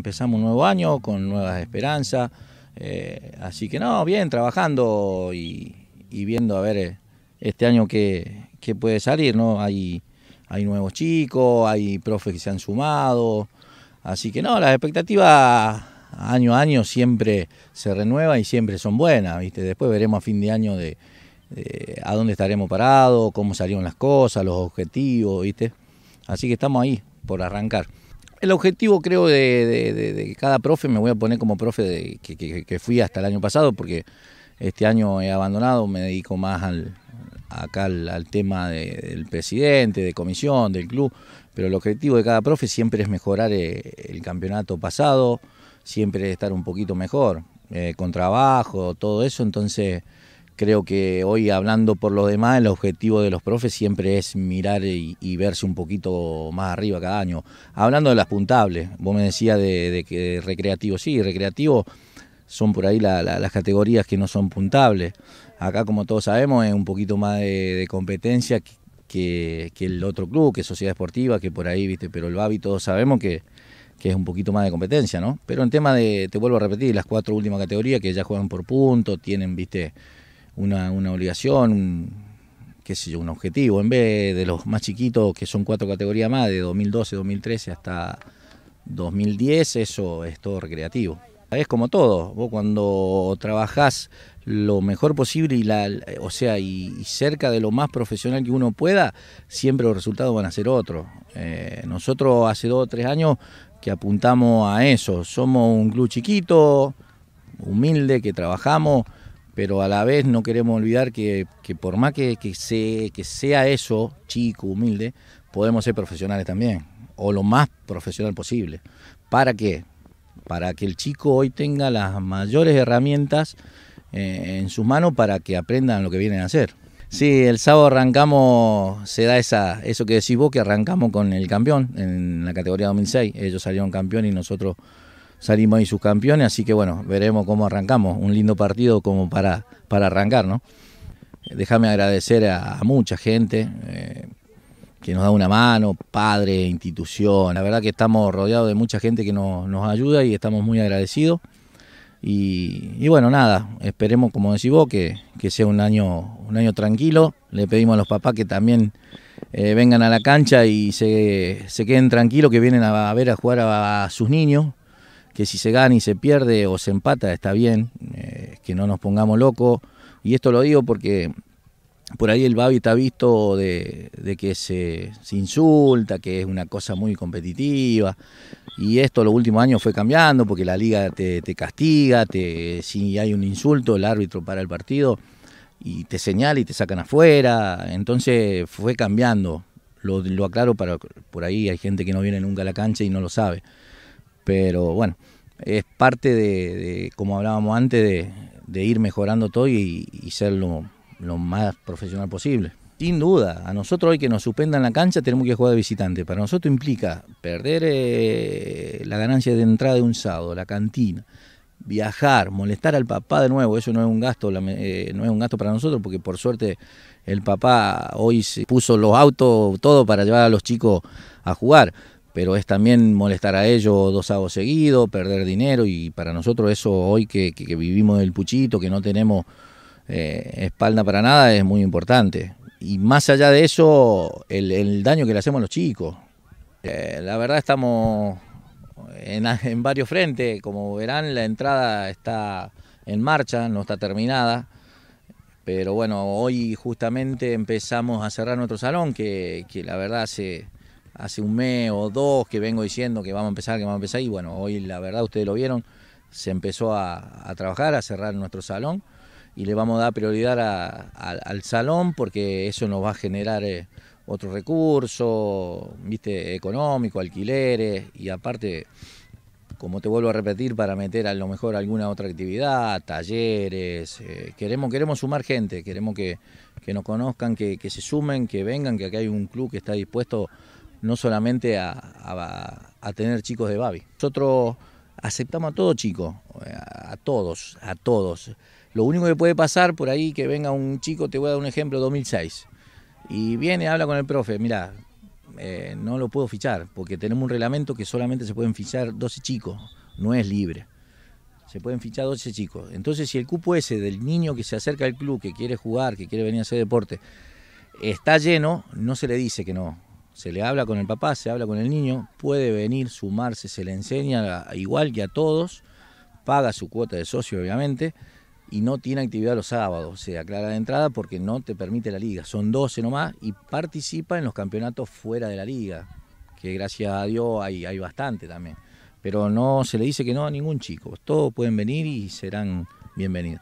empezamos un nuevo año con nuevas esperanzas. Eh, así que no, bien, trabajando y, viendo a ver eh, este año qué, puede salir, ¿no? Hay, hay nuevos chicos, hay profes que se han sumado. Así que no, las expectativas año a año siempre se renuevan y siempre son buenas, ¿viste? Después veremos a fin de año a dónde estaremos parados, cómo salieron las cosas, los objetivos, ¿viste? Así que estamos ahí por arrancar el objetivo creo de, cada profe, me voy a poner como profe que, que, fui hasta el año pasado, porque este año he abandonado, me dedico más al, acá al, tema del presidente, de comisión, del club, pero el objetivo de cada profe siempre es mejorar eh, el, campeonato pasado, siempre estar un poquito mejor, eh, con trabajo, todo eso, entonces Creo que hoy hablando por los demás, el objetivo de los profes siempre es mirar y, verse un poquito más arriba cada año. Hablando de las puntables, vos me decías de, que recreativo, sí, recreativo son por ahí las categorías que no son puntables. Acá, como todos sabemos, es un poquito más de, competencia que, el otro club, que Sociedad Esportiva, que por ahí, viste, pero el Babi todos sabemos que, que, es un poquito más de competencia, ¿no? Pero en tema de, te vuelvo a repetir, las cuatro últimas categorías que ya juegan por punto, tienen, viste, una, obligación, un, qué yo, un objetivo, en vez de los más chiquitos, que son cuatro categorías más, de 2012, 2013 hasta 2010, eso es todo recreativo. Es como todo, vos cuando trabajás lo mejor posible y o sea, y, cerca de lo más profesional que uno pueda, siempre los resultados van a ser otros. Eh, nosotros hace dos o tres años que apuntamos a eso, somos un club chiquito, humilde, que trabajamos pero a la vez no queremos olvidar que, por más que, que sea eso, chico, humilde, podemos ser profesionales también, o lo más profesional posible. ¿Para qué? Para que el chico hoy tenga las mayores herramientas eh, en sus manos para que aprendan lo que vienen a hacer. Sí, el sábado arrancamos, se da esa, eso que decís vos, que arrancamos con el campeón en la categoría 2006. Ellos salieron campeón y nosotros salimos ahí sus campeones, así que bueno, veremos cómo arrancamos. Un lindo partido como para, para arrancar, ¿no? Eh, déjame agradecer a, mucha gente eh, que nos da una mano, padre, institución. La verdad que estamos rodeados de mucha gente que nos ayuda y estamos muy agradecidos. Y, bueno, nada, esperemos, como decís vos, que, que, sea un año, un año tranquilo. Le pedimos a los papás que también eh, vengan a la cancha y se, queden tranquilos, que vienen a, ver a jugar a sus niños que si se gana y se pierde o se empata está bien, eh, que no nos pongamos locos. Y esto lo digo porque por ahí el Babi está visto de, que se, insulta, que es una cosa muy competitiva. Y esto los últimos años fue cambiando porque la liga te, te castiga, te, si hay un insulto el árbitro para el partido y te señala y te sacan afuera. Entonces fue cambiando. Lo, aclaro para por ahí hay gente que no viene nunca a la cancha y no lo sabe pero bueno, es parte de, como hablábamos antes, de, ir mejorando todo y, ser lo, más profesional posible. Sin duda, a nosotros hoy que nos suspendan la cancha tenemos que jugar de visitante. Para nosotros implica perder eh, la ganancia de entrada de un sábado, la cantina, viajar, molestar al papá de nuevo, eso no es un gasto, eh, no es un gasto para nosotros, porque por suerte el papá hoy se puso los autos, todo para llevar a los chicos a jugar pero es también molestar a ellos dos dos seguidos, perder dinero y para nosotros eso hoy que, que, vivimos el puchito, que no tenemos eh, espalda para nada, es muy importante. Y más allá de eso, el, daño que le hacemos a los chicos. Eh, la verdad estamos en, varios frentes, como verán la entrada está en marcha, no está terminada. Pero bueno, hoy justamente empezamos a cerrar nuestro salón, que la verdad se, hace un mes o dos que vengo diciendo que vamos a empezar, que vamos a empezar, y bueno, hoy la verdad ustedes lo vieron, se empezó a, trabajar, a cerrar nuestro salón, y le vamos a dar prioridad al salón porque eso nos va a generar eh, otro recurso, viste, económico, alquileres, y aparte, como te vuelvo a repetir, para meter a lo mejor alguna otra actividad, talleres, eh, queremos, queremos sumar gente, queremos que, nos conozcan, que, que se sumen, que vengan, que acá hay un club que está dispuesto no solamente a, tener chicos de Babi. Nosotros aceptamos a todo chico, eh, a, todos, a todos. Lo único que puede pasar por ahí que venga un chico, te voy a dar un ejemplo, 2006, y viene, habla con el profe, mira, eh, no lo puedo fichar, porque tenemos un reglamento que solamente se pueden fichar 12 chicos, no es libre. Se pueden fichar 12 chicos. Entonces, si el cupo ese del niño que se acerca al club, que quiere jugar, que quiere venir a hacer deporte, está lleno, no se le dice que no se le habla con el papá, se habla con el niño, puede venir, sumarse, se le enseña igual que a todos, paga su cuota de socio obviamente y no tiene actividad los sábados, se aclara de entrada porque no te permite la liga, son 12 nomás y participa en los campeonatos fuera de la liga, que gracias a Dios hay, hay bastante también, pero no se le dice que no a ningún chico, todos pueden venir y serán bienvenidos.